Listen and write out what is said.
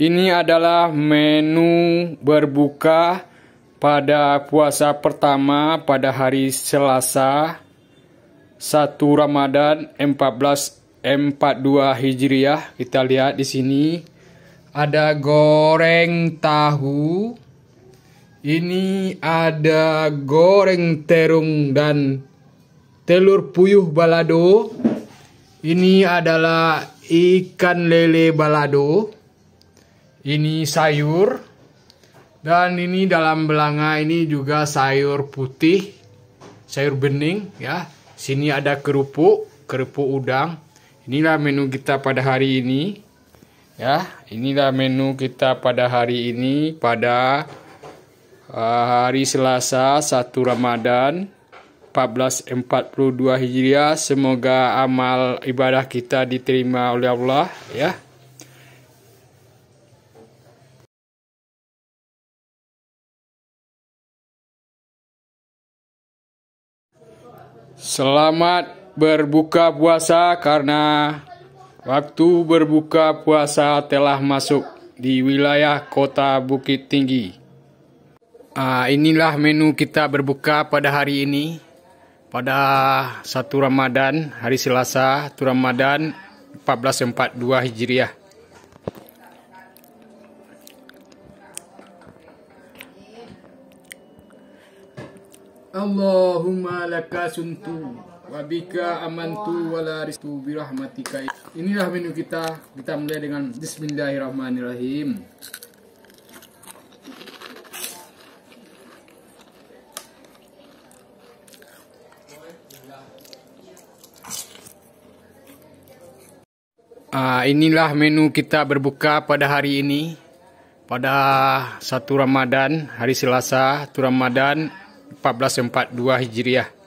Ini adalah menu berbuka pada puasa pertama pada hari Selasa 1 Ramadan 1442 Hijriah. Kita lihat di sini ada goreng tahu. Ini ada goreng terung dan telur puyuh balado. Ini adalah ikan lele balado ini sayur dan ini dalam belanga ini juga sayur putih sayur bening ya sini ada kerupuk kerupuk udang inilah menu kita pada hari ini ya inilah menu kita pada hari ini pada eh, hari Selasa 1 Ramadan 1442 Hijriah semoga amal ibadah kita diterima oleh Allah ya Selamat berbuka puasa karena waktu berbuka puasa telah masuk di wilayah kota Bukit Tinggi. Uh, inilah menu kita berbuka pada hari ini. Pada satu Ramadan, hari Selasa, satu Ramadan 1442 Hijriah. Allahumma laka suntu wabika amantu wala ristu birahmatika inilah menu kita kita mulai dengan bismillahirrahmanirrahim Uh, inilah menu kita berbuka pada hari ini pada satu Ramadan hari Selasa satu Ramadan 1442 Hijriah